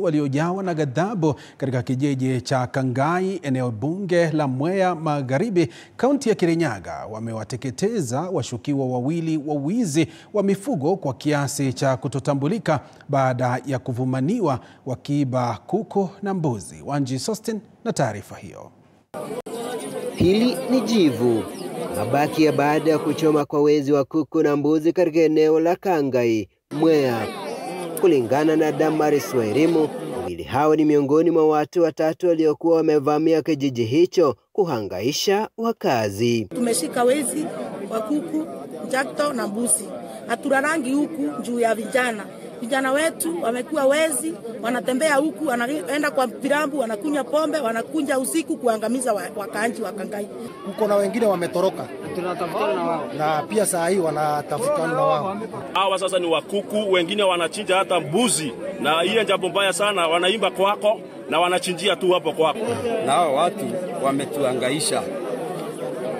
waliojawa na ghadhabu katika kijiji cha Kangai, eneo bunge la Mwea Magharibi, kaunti ya Kirinyaga, wamewateketeza washukiwa wawili wa wizi wa mifugo kwa kiasi cha kutotambulika baada ya kuvumaniwa wakiiba kuku na mbuzi. Wanji Sostin na taarifa hiyo. Hili ni jivu, mabaki ya baada ya kuchoma kwa wezi wa kuku na mbuzi katika eneo la Kangai, Mwea Kulingana na Damaris Wairimu, wawili hao ni miongoni mwa watu watatu waliokuwa wamevamia kijiji hicho kuhangaisha wakazi. Tumeshika wezi wa kuku, jakto na mbuzi, haturarangi huku juu ya vijana vijana wetu wamekuwa wezi, wanatembea huku, wanaenda kwa virambu, wanakunywa pombe, wanakunja usiku kuangamiza wakaanji wakangai. Kuko na wengine wametoroka, tunatafutana na wao, na pia saa hii wanatafutana na wao. Hawa sasa ni wakuku, wengine wanachinja hata mbuzi, na hiyo jambo mbaya sana. Wanaimba kwako na wanachinjia tu hapo kwako, na hao watu wametuangaisha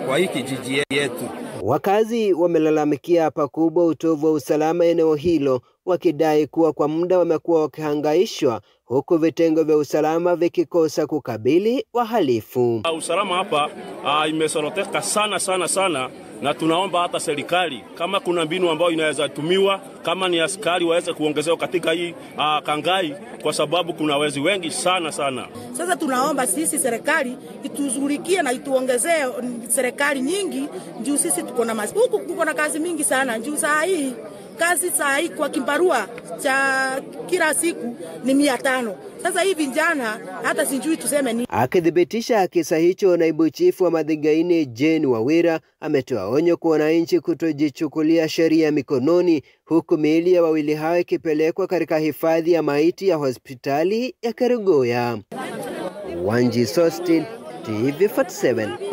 kwa hii kijiji yetu. Wakazi wamelalamikia pakubwa utovu wa usalama eneo hilo, wakidai kuwa kwa muda wamekuwa wakihangaishwa huku vitengo vya usalama vikikosa kukabili wahalifu. Ah, usalama hapa ah, imesoroteka sana sana sana, na tunaomba hata serikali kama kuna mbinu ambayo inaweza tumiwa, kama ni askari waweze kuongezewa katika hii a, ah, Kangai, kwa sababu kuna wezi wengi sana sana. Sasa tunaomba sisi serikali ituzulikie na ituongezee serikali nyingi, ndio sisi kuko na mas... huku kuko na kazi mingi sana juu saa hii kazi saa hii kwa kimbarua cha kila siku ni mia tano. Sasa hivi vijana hata sijui tuseme nini. Akithibitisha kisa hicho, naibu chifu wa Madhigaini Jane Wawira ametoa onyo kwa wananchi kutojichukulia sheria mikononi, huku miili ya wawili hao ikipelekwa katika hifadhi ya maiti ya hospitali ya Kerugoya. Wanji Sostin, TV 47.